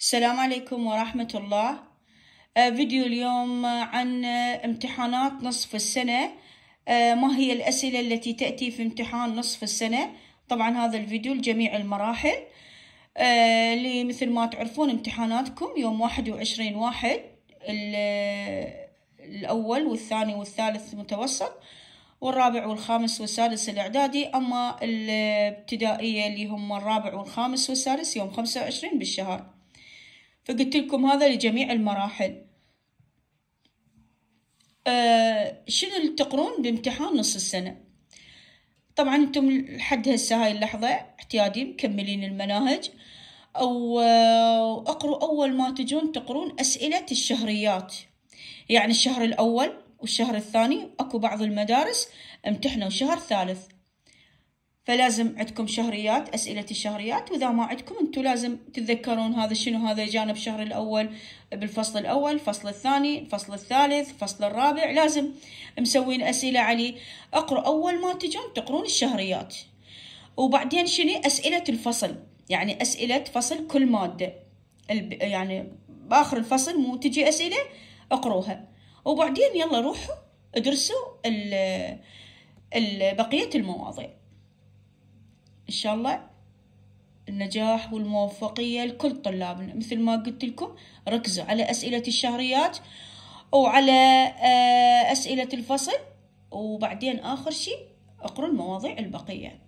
السلام عليكم ورحمة الله آه، فيديو اليوم عن امتحانات نصف السنة آه، ما هي الأسئلة التي تأتي في امتحان نصف السنة طبعا هذا الفيديو لجميع المراحل اللي آه، مثل ما تعرفون امتحاناتكم يوم واحد وعشرين واحد الأول والثاني والثالث متوسط والرابع والخامس والسادس الإعدادي أما الابتدائية اللي هم الرابع والخامس والسادس يوم خمسة وعشرين بالشهر فقلت لكم هذا لجميع المراحل آه شنو اللي تقرون بامتحان نص السنة طبعا انتم لحد هسه هاي اللحظة احتيادي مكملين المناهج او أه، اقروا اول ما تجون تقرون اسئلة الشهريات يعني الشهر الاول والشهر الثاني اكو بعض المدارس امتحنوا شهر ثالث فلازم عندكم شهريات أسئلة الشهريات وإذا ما عندكم أنتم لازم تتذكرون هذا شنو هذا جانب شهر الأول بالفصل الأول الفصل الثاني الفصل الثالث الفصل الرابع لازم مسوين أسئلة عليه اقرأ أول ما تجون تقرون الشهريات وبعدين شنو أسئلة الفصل يعني أسئلة فصل كل مادة يعني بآخر الفصل مو تجي أسئلة اقروها وبعدين يلا روحوا ادرسوا بقية المواضيع إن شاء الله النجاح والموفقية لكل طلابنا مثل ما قلت لكم ركزوا على أسئلة الشهريات وعلى آه، أسئلة الفصل وبعدين آخر شيء اقروا المواضيع البقية